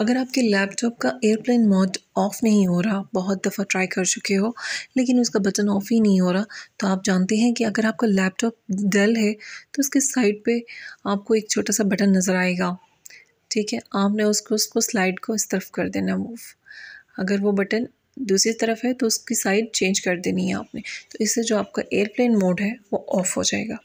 अगर आपके लैपटॉप का एयरप्लेन मोड ऑफ़ नहीं हो रहा बहुत दफ़ा ट्राई कर चुके हो लेकिन उसका बटन ऑफ़ ही नहीं हो रहा तो आप जानते हैं कि अगर आपका लैपटॉप डेल है तो उसके साइड पे आपको एक छोटा सा बटन नज़र आएगा ठीक है आपने उसको उसको स्लाइड को इस तरफ कर देना मूव अगर वो बटन दूसरी तरफ है तो उसकी साइड चेंज कर देनी है आपने तो इससे जो आपका एयरप्लेन मोड है वो ऑफ़ हो जाएगा